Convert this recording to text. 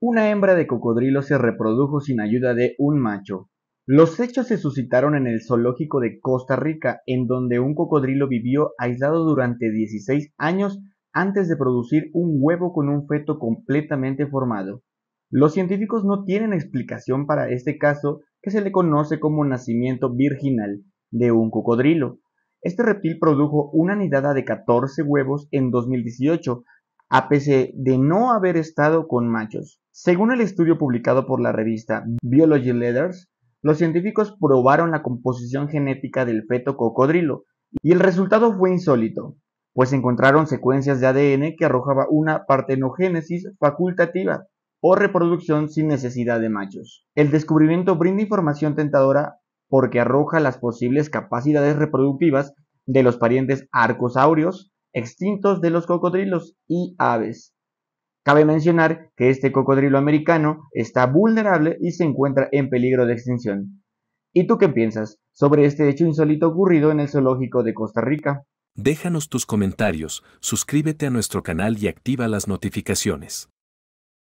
Una hembra de cocodrilo se reprodujo sin ayuda de un macho. Los hechos se suscitaron en el zoológico de Costa Rica, en donde un cocodrilo vivió aislado durante 16 años antes de producir un huevo con un feto completamente formado. Los científicos no tienen explicación para este caso que se le conoce como nacimiento virginal de un cocodrilo. Este reptil produjo una nidada de 14 huevos en 2018, a pesar de no haber estado con machos. Según el estudio publicado por la revista Biology Letters, los científicos probaron la composición genética del feto cocodrilo y el resultado fue insólito, pues encontraron secuencias de ADN que arrojaba una partenogénesis facultativa o reproducción sin necesidad de machos. El descubrimiento brinda información tentadora porque arroja las posibles capacidades reproductivas de los parientes arcosaurios extintos de los cocodrilos y aves. Cabe mencionar que este cocodrilo americano está vulnerable y se encuentra en peligro de extinción. ¿Y tú qué piensas sobre este hecho insólito ocurrido en el zoológico de Costa Rica? Déjanos tus comentarios, suscríbete a nuestro canal y activa las notificaciones.